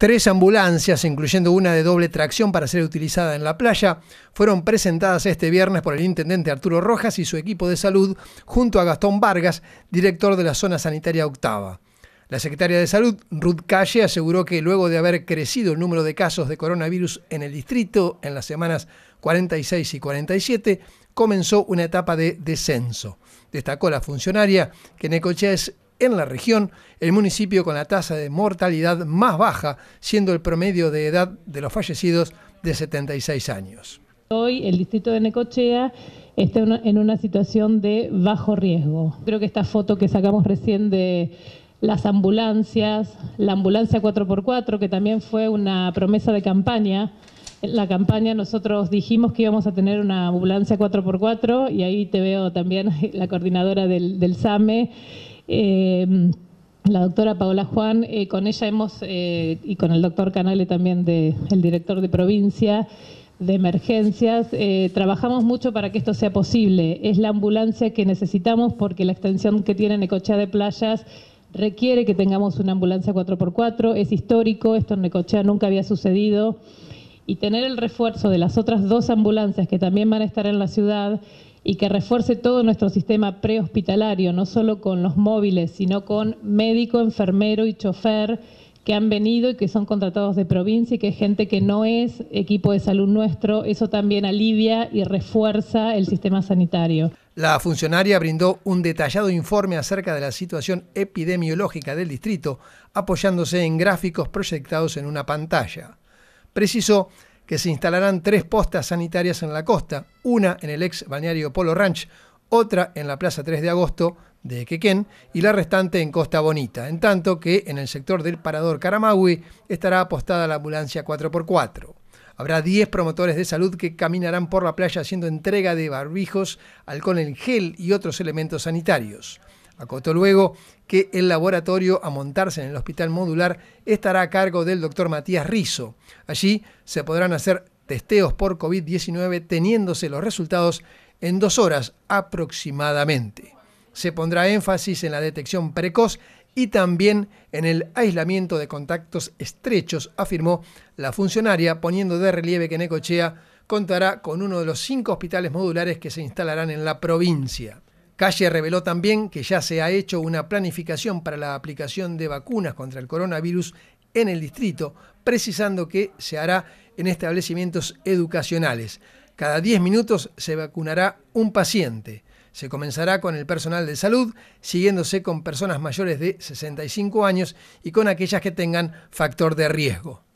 Tres ambulancias, incluyendo una de doble tracción para ser utilizada en la playa, fueron presentadas este viernes por el intendente Arturo Rojas y su equipo de salud junto a Gastón Vargas, director de la zona sanitaria octava. La secretaria de Salud, Ruth Calle, aseguró que luego de haber crecido el número de casos de coronavirus en el distrito en las semanas 46 y 47, comenzó una etapa de descenso. Destacó la funcionaria que Necochea es en la región, el municipio con la tasa de mortalidad más baja, siendo el promedio de edad de los fallecidos de 76 años. Hoy el distrito de Necochea está en una situación de bajo riesgo. Creo que esta foto que sacamos recién de las ambulancias, la ambulancia 4x4, que también fue una promesa de campaña. En la campaña nosotros dijimos que íbamos a tener una ambulancia 4x4 y ahí te veo también la coordinadora del, del SAME Em, la doctora Paola Juan, eh, con ella hemos, eh, y con el doctor Canale también, de, el director de provincia de emergencias, eh, trabajamos mucho para que esto sea posible. Es la ambulancia que necesitamos porque la extensión que tiene Necochea de Playas requiere que tengamos una ambulancia 4x4, es histórico, esto en Necochea nunca había sucedido y tener el refuerzo de las otras dos ambulancias que también van a estar en la ciudad y que refuerce todo nuestro sistema prehospitalario, no solo con los móviles, sino con médico, enfermero y chofer que han venido y que son contratados de provincia y que es gente que no es equipo de salud nuestro, eso también alivia y refuerza el sistema sanitario. La funcionaria brindó un detallado informe acerca de la situación epidemiológica del distrito, apoyándose en gráficos proyectados en una pantalla precisó que se instalarán tres postas sanitarias en la costa, una en el ex balneario Polo Ranch, otra en la Plaza 3 de Agosto de Quequén y la restante en Costa Bonita, en tanto que en el sector del Parador Caramahui estará apostada la ambulancia 4x4. Habrá 10 promotores de salud que caminarán por la playa haciendo entrega de barbijos, alcohol en gel y otros elementos sanitarios. Acotó luego que el laboratorio a montarse en el hospital modular estará a cargo del doctor Matías Rizo. Allí se podrán hacer testeos por COVID-19 teniéndose los resultados en dos horas aproximadamente. Se pondrá énfasis en la detección precoz y también en el aislamiento de contactos estrechos, afirmó la funcionaria, poniendo de relieve que Necochea contará con uno de los cinco hospitales modulares que se instalarán en la provincia. Calle reveló también que ya se ha hecho una planificación para la aplicación de vacunas contra el coronavirus en el distrito, precisando que se hará en establecimientos educacionales. Cada 10 minutos se vacunará un paciente. Se comenzará con el personal de salud, siguiéndose con personas mayores de 65 años y con aquellas que tengan factor de riesgo.